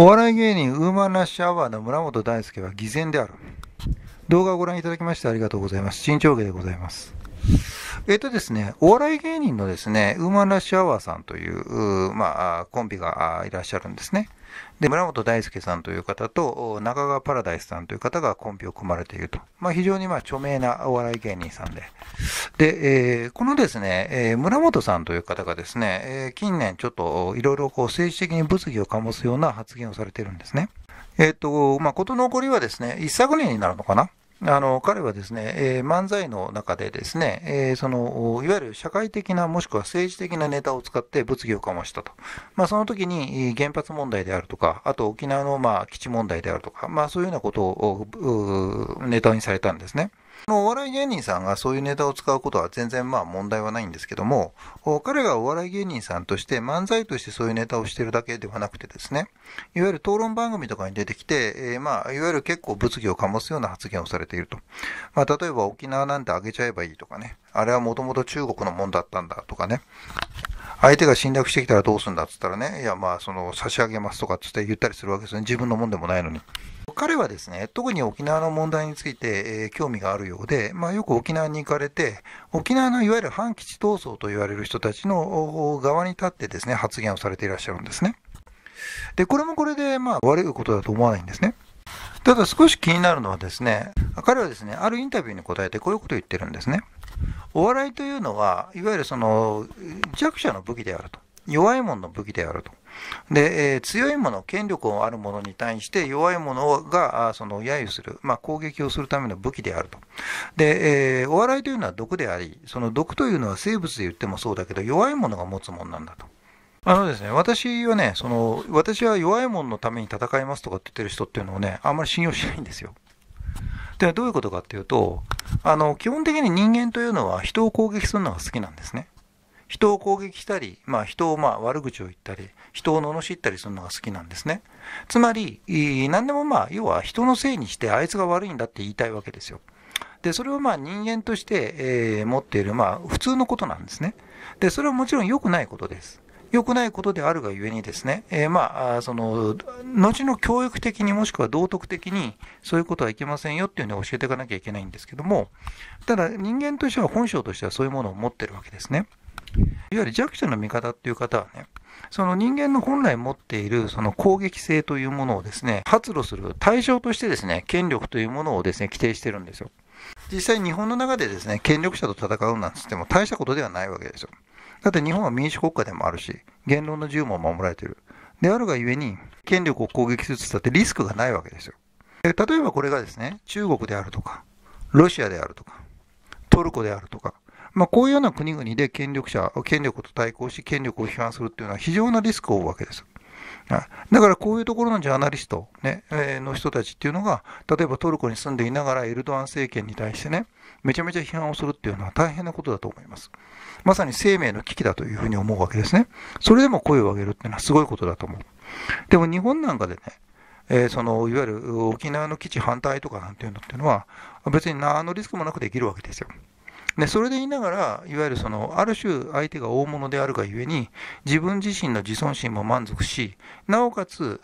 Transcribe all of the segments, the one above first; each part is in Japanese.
お笑い芸人ウーマンラッシュアワーの村本大輔は偽善である。動画をご覧いただきましてありがとうございます。新長家でございます。えっ、とですね、お笑い芸人のですね、ウーマンラッシュアワーさんという、まあ、コンビがいらっしゃるんですね。で、村本大輔さんという方と、中川パラダイスさんという方がコンビを組まれていると。まあ、非常にま著名なお笑い芸人さんで。で、えー、このですね、えー、村本さんという方がですね、えー、近年ちょっといろいろこう政治的に物議を醸すような発言をされているんですね。えっ、と、まあ、事の起こりはですね、一昨年になるのかなあの彼はですね、えー、漫才の中でですね、えー、そのいわゆる社会的なもしくは政治的なネタを使って物議を醸したと、まあ、その時に原発問題であるとか、あと沖縄のまあ基地問題であるとか、まあ、そういうようなことをネタにされたんですね。お笑い芸人さんがそういうネタを使うことは全然まあ問題はないんですけども、彼がお笑い芸人さんとして漫才としてそういうネタをしてるだけではなくてですね、いわゆる討論番組とかに出てきて、えー、まあ、いわゆる結構物議を醸すような発言をされていると。まあ、例えば沖縄なんてあげちゃえばいいとかね、あれはもともと中国のもんだったんだとかね、相手が侵略してきたらどうすんだっつったらね、いや、まあ、その、差し上げますとかっつって言ったりするわけですね。自分のもんでもないのに。彼はですね、特に沖縄の問題について、えー、興味があるようで、まあ、よく沖縄に行かれて、沖縄のいわゆる反基地闘争と言われる人たちの側に立ってですね、発言をされていらっしゃるんですね。で、これもこれで、まあ、悪いことだと思わないんですね。ただ少し気になるのはですね、彼はですね、あるインタビューに答えてこういうことを言ってるんですね。お笑いというのは、いわゆるその弱者の武器であると。弱い者の武器であると。で、えー、強いもの、権力をあるものに対して弱いものが、あその、揶揄する、まあ、攻撃をするための武器であると。で、えー、お笑いというのは毒であり、その毒というのは生物で言ってもそうだけど、弱い者が持つものなんだと。あのですね、私はね、その、私は弱い者ののために戦いますとかって言ってる人っていうのをね、あんまり信用しないんですよ。で、どういうことかっていうと、あの、基本的に人間というのは人を攻撃するのが好きなんですね。人を攻撃したり、まあ、人をまあ悪口を言ったり、人を罵ったりするのが好きなんですね。つまり、何でもまあ、要は人のせいにしてあいつが悪いんだって言いたいわけですよ。で、それをまあ人間として、えー、持っているまあ普通のことなんですね。で、それはもちろん良くないことです。良くないことであるがゆえにですね、えー、まあ、その、後の教育的にもしくは道徳的に、そういうことはいけませんよっていうのを教えていかなきゃいけないんですけども、ただ人間としては本性としてはそういうものを持ってるわけですね。いわゆる弱者の味方っていう方はね、その人間の本来持っているその攻撃性というものをですね、発露する対象としてですね、権力というものをですね、規定してるんですよ。実際日本の中でですね、権力者と戦うなんつっても大したことではないわけですよ。だって日本は民主国家でもあるし、言論の自由も守られてる。であるがゆえに、権力を攻撃するつったってリスクがないわけですよ。例えばこれがですね、中国であるとか、ロシアであるとか、トルコであるとか、まあ、こういうような国々で権力者、権力と対抗し、権力を批判するっていうのは非常なリスクを負うわけです。だからこういうところのジャーナリスト、ねえの人たちっていうのが、例えばトルコに住んでいながらエルドアン政権に対してね、めちゃめちゃ批判をするっていうのは大変なことだと思います。まさに生命の危機だというふうに思うわけですね。それでも声を上げるっていうのはすごいことだと思う。でも日本なんかでね、えー、そのいわゆる沖縄の基地反対とかなんていうのっていうのは、別に何のリスクもなくできるわけですよ。でそれで言いながらいわゆるそのある種相手が大物であるがゆえに自分自身の自尊心も満足しなおかつ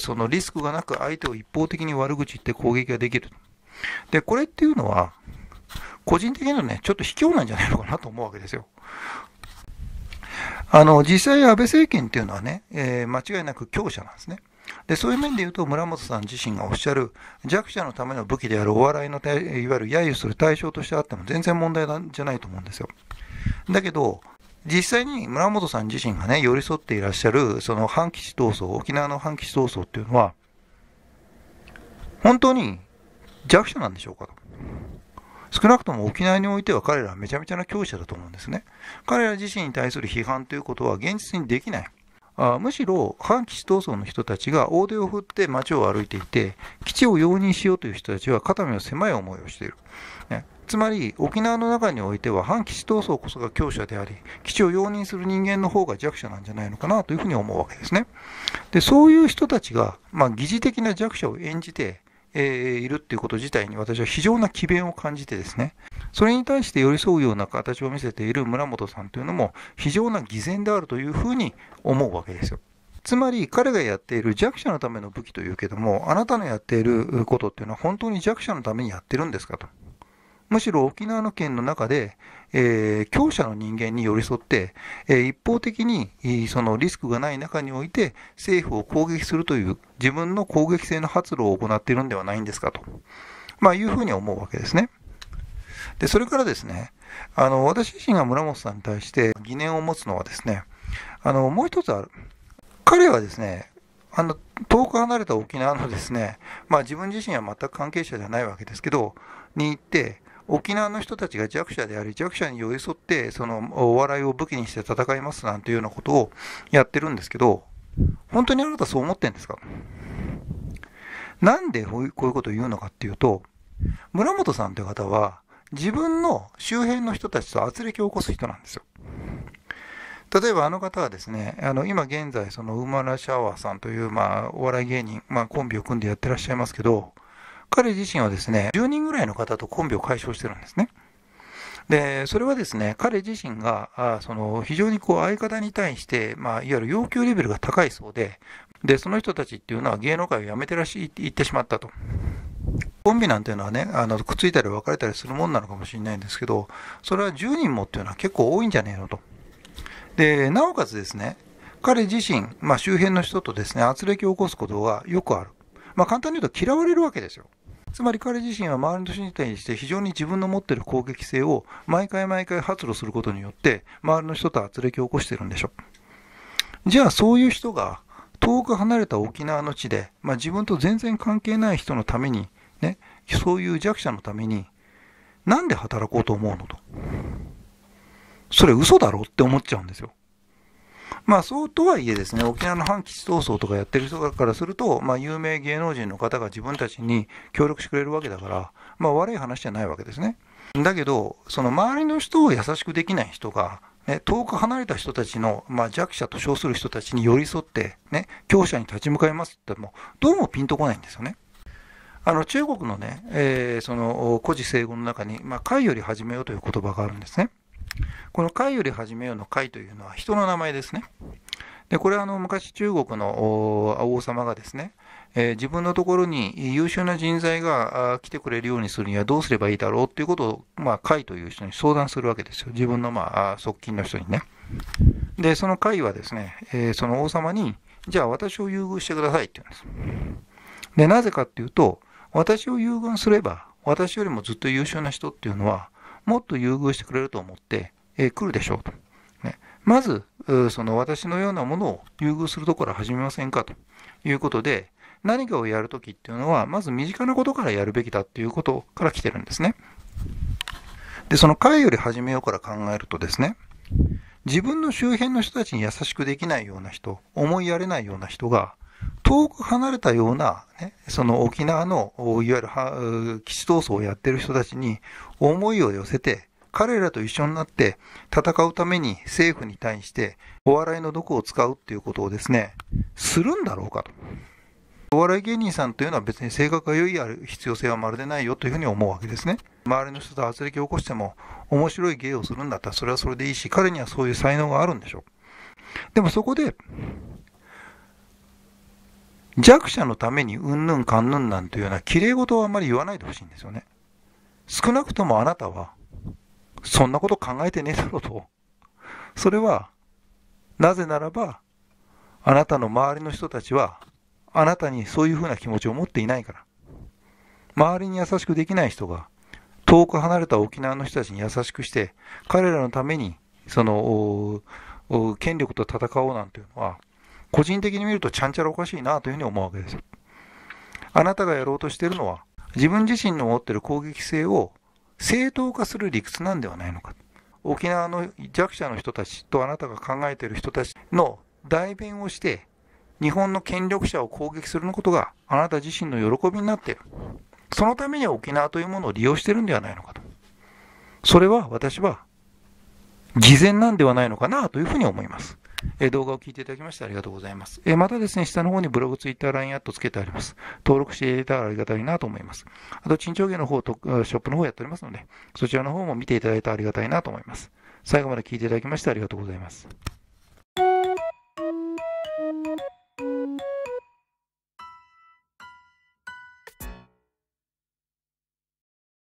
そのリスクがなく相手を一方的に悪口言って攻撃ができるでこれっていうのは個人的にはねちょっと卑怯なんじゃないのかなと思うわけですよあの実際安倍政権っていうのはね、えー、間違いなく強者なんですねでそういう面で言うと村本さん自身がおっしゃる弱者のための武器であるお笑いのいわゆる揶揄する対象としてあっても全然問題じゃないと思うんですよ。だけど実際に村本さん自身がね寄り添っていらっしゃるその反基地闘争沖縄の反基地闘争っていうのは本当に弱者なんでしょうかと。少なくとも沖縄においては彼らはめちゃめちゃな強者だと思うんですね。彼ら自身に対する批判ということは現実にできない。あむしろ反基地闘争の人たちが大手を振って街を歩いていて基地を容認しようという人たちは肩身の狭い思いをしている、ね、つまり沖縄の中においては反基地闘争こそが強者であり基地を容認する人間の方が弱者なんじゃないのかなというふうに思うわけですねでそういう人たちが、まあ、疑似的な弱者を演じてえー、いるっていうこと自体に私は非常な奇弁を感じてですね、それに対して寄り添うような形を見せている村本さんというのも非常な偽善であるというふうに思うわけですよ。つまり彼がやっている弱者のための武器というけども、あなたのやっていることっていうのは本当に弱者のためにやってるんですかと。むしろ沖縄の県の中で、えー、強者の人間に寄り添って、えー、一方的に、そのリスクがない中において政府を攻撃するという自分の攻撃性の発露を行っているんではないんですかと、まあ、いうふうに思うわけですね。で、それからですね、あの、私自身が村本さんに対して疑念を持つのはですね、あの、もう一つある。彼はですね、あの、遠く離れた沖縄のですね、まあ自分自身は全く関係者じゃないわけですけど、に行って、沖縄の人たちが弱者であり、弱者に寄り添って、そのお笑いを武器にして戦いますなんていうようなことをやってるんですけど、本当にあなたそう思ってんですかなんでこういうことを言うのかっていうと、村本さんという方は、自分の周辺の人たちと圧力を起こす人なんですよ。例えばあの方はですね、あの、今現在、その、ウーマラシャワーさんという、まあ、お笑い芸人、まあ、コンビを組んでやってらっしゃいますけど、彼自身はですね、10人ぐらいの方とコンビを解消してるんですね。で、それはですね、彼自身が、あその、非常にこう、相方に対して、まあ、いわゆる要求レベルが高いそうで、で、その人たちっていうのは芸能界を辞めてらしいって言ってしまったと。コンビなんていうのはね、あの、くっついたり別れたりするもんなのかもしれないんですけど、それは10人もっていうのは結構多いんじゃねえのと。で、なおかつですね、彼自身、まあ周辺の人とですね、圧力を起こすことがよくある。まあ簡単に言うと嫌われるわけですよ。つまり彼自身は周りの人に対して非常に自分の持っている攻撃性を毎回毎回発露することによって周りの人と圧力を起こしてるんでしょじゃあそういう人が遠く離れた沖縄の地で、まあ、自分と全然関係ない人のためにね、そういう弱者のために、なんで働こうと思うのと。それ嘘だろって思っちゃうんですよ。まあそうとはいえですね、沖縄の反基地闘争とかやってる人からすると、まあ有名芸能人の方が自分たちに協力してくれるわけだから、まあ悪い話じゃないわけですね。だけど、その周りの人を優しくできない人が、ね、遠く離れた人たちの、まあ、弱者と称する人たちに寄り添って、ね、強者に立ち向かいますっても、どうもピンとこないんですよね。あの中国のね、えー、その古事成語の中に、まあ、貝より始めようという言葉があるんですね。この貝より始めようの貝というのは人の名前ですね。で、これはあの昔中国の王様がですね、えー、自分のところに優秀な人材が来てくれるようにするにはどうすればいいだろうっていうことを、まあ、会という人に相談するわけですよ。自分の、まあ、側近の人にね。で、その会はですね、えー、その王様に、じゃあ私を優遇してくださいって言うんです。で、なぜかっていうと、私を優遇すれば、私よりもずっと優秀な人っていうのは、もっと優遇してくれると思って、えー、来るでしょうと。ね、まず、その私のようなものを優遇するところ始めませんかということで、何かをやるときっていうのは、まず身近なことからやるべきだっていうことから来てるんですね。で、その会より始めようから考えるとですね、自分の周辺の人たちに優しくできないような人、思いやれないような人が、遠く離れたような、ね、その沖縄の、いわゆる基地闘争をやってる人たちに思いを寄せて、彼らと一緒になって戦うために政府に対してお笑いの毒を使うっていうことをですね、するんだろうかと。お笑い芸人さんというのは別に性格が良いある必要性はまるでないよというふうに思うわけですね。周りの人と圧力を起こしても面白い芸をするんだったらそれはそれでいいし、彼にはそういう才能があるんでしょう。でもそこで弱者のためにうんぬんかんぬんなんていうような綺麗事をあまり言わないでほしいんですよね。少なくともあなたは、そんなこと考えてねえだろうと。それは、なぜならば、あなたの周りの人たちは、あなたにそういうふうな気持ちを持っていないから。周りに優しくできない人が、遠く離れた沖縄の人たちに優しくして、彼らのために、その、権力と戦おうなんていうのは、個人的に見るとちゃんちゃらおかしいなというふうに思うわけです。あなたがやろうとしているのは、自分自身の持っている攻撃性を正当化する理屈なんではないのか。沖縄の弱者の人たちとあなたが考えている人たちの代弁をして、日本の権力者を攻撃するのことがあなた自身の喜びになっている。そのために沖縄というものを利用しているんではないのかと。それは私は偽善なんではないのかなというふうに思います。え動画を聞いていただきましてありがとうございます。えまたですね、下の方にブログ、ツイッター、ラインアットつけてあります。登録していただいたらありがたいなと思います。あと、陳長芸の方と、ショップの方やっておりますので、そちらの方も見ていただいたらありがたいなと思います。最後まで聞いていただきましてありがとうございます。